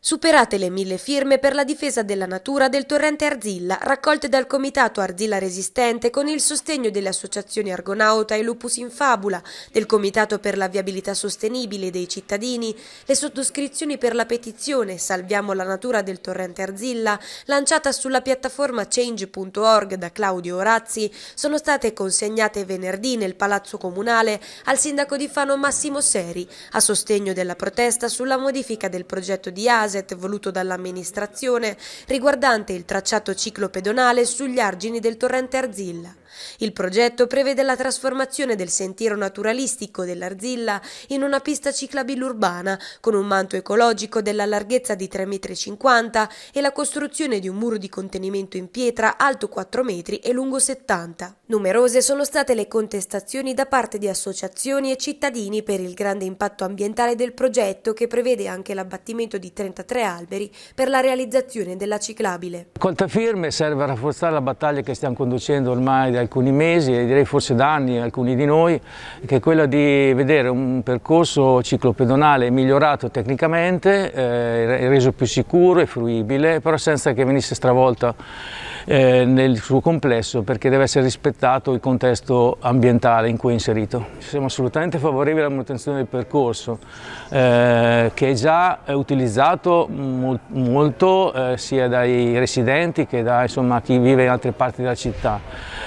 Superate le mille firme per la difesa della natura del torrente Arzilla, raccolte dal Comitato Arzilla Resistente con il sostegno delle associazioni Argonauta e Lupus in Fabula, del Comitato per la Viabilità Sostenibile dei Cittadini, le sottoscrizioni per la petizione Salviamo la natura del torrente Arzilla, lanciata sulla piattaforma change.org da Claudio Orazzi, sono state consegnate venerdì nel Palazzo Comunale al sindaco di Fano Massimo Seri, a sostegno della protesta sulla modifica del progetto di ASI ASET voluto dall'amministrazione riguardante il tracciato ciclo pedonale sugli argini del torrente Arzilla. Il progetto prevede la trasformazione del sentiero naturalistico dell'Arzilla in una pista ciclabile urbana con un manto ecologico della larghezza di 3,50 m e la costruzione di un muro di contenimento in pietra alto 4 m e lungo 70. Numerose sono state le contestazioni da parte di associazioni e cittadini per il grande impatto ambientale del progetto che prevede anche l'abbattimento di 30 43 alberi per la realizzazione della ciclabile. Coltafirme serve a rafforzare la battaglia che stiamo conducendo ormai da alcuni mesi e direi forse da anni alcuni di noi, che è quella di vedere un percorso ciclopedonale migliorato tecnicamente, eh, reso più sicuro e fruibile, però senza che venisse stravolta eh, nel suo complesso perché deve essere rispettato il contesto ambientale in cui è inserito. Siamo assolutamente favorevoli alla manutenzione del percorso eh, che è già utilizzato mol molto eh, sia dai residenti che da insomma, chi vive in altre parti della città.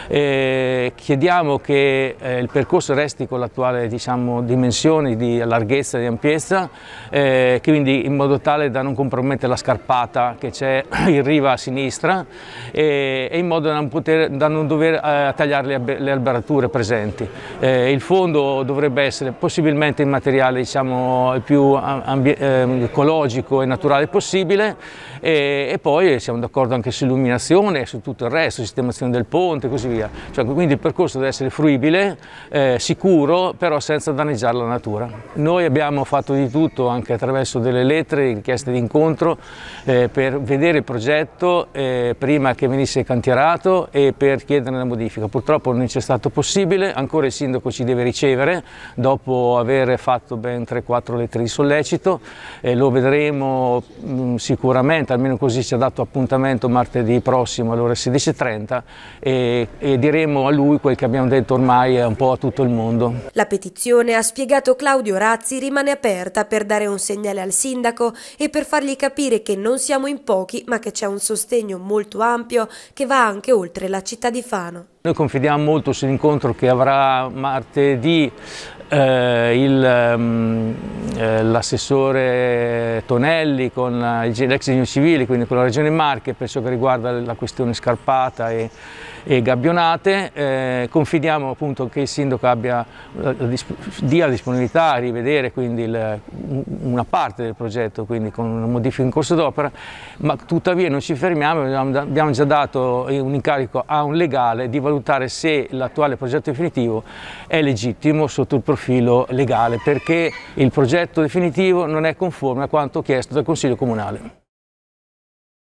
E chiediamo che eh, il percorso resti con l'attuale diciamo, dimensione di larghezza e di ampiezza, eh, quindi in modo tale da non compromettere la scarpata che c'è in riva a sinistra e e, in modo da non, poter, da non dover eh, tagliare le, le, alberature presenti. Eh, il fondo dovrebbe essere possibilmente in materiale diciamo, il più ehm, ecologico e naturale possibile e, e poi siamo d'accordo anche sull'illuminazione e su tutto il resto, sistemazione del ponte e così via. Cioè, quindi il percorso deve essere fruibile, eh, sicuro, però senza danneggiare la natura. Noi abbiamo fatto di tutto anche attraverso delle lettere, richieste di incontro eh, per vedere il progetto eh, prima che venisse venisse cantierato e per chiederne la modifica. Purtroppo non c'è stato possibile, ancora il sindaco ci deve ricevere dopo aver fatto ben 3-4 lettere di sollecito e lo vedremo mh, mm, sicuramente, almeno così ci ha dato appuntamento martedì prossimo alle ore 16.30 e, e diremo a lui quel che abbiamo detto ormai un po' a tutto il mondo. La petizione, ha spiegato Claudio Razzi, rimane aperta per dare un segnale al sindaco e per fargli capire che non siamo in pochi ma che c'è un sostegno molto ampio territorio che va anche oltre la città di Fano. Noi confidiamo molto sull'incontro che avrà martedì eh, mm, eh l'assessore eh, Tonelli con eh, l'ex Unione Civile, quindi con la Regione Marche, per ciò che riguarda la questione scarpata e, e gabbionate. Eh, confidiamo appunto che il sindaco abbia, eh, dia la disponibilità a rivedere quindi il, una parte del progetto, quindi con una modifica in corso d'opera, ma tuttavia non ci fermiamo, abbiamo già dato eh, un incarico a un legale di valutare se l'attuale progetto definitivo è legittimo sotto il profilo legale, perché il progetto definitivo non è conforme a quanto chiesto dal Consiglio Comunale.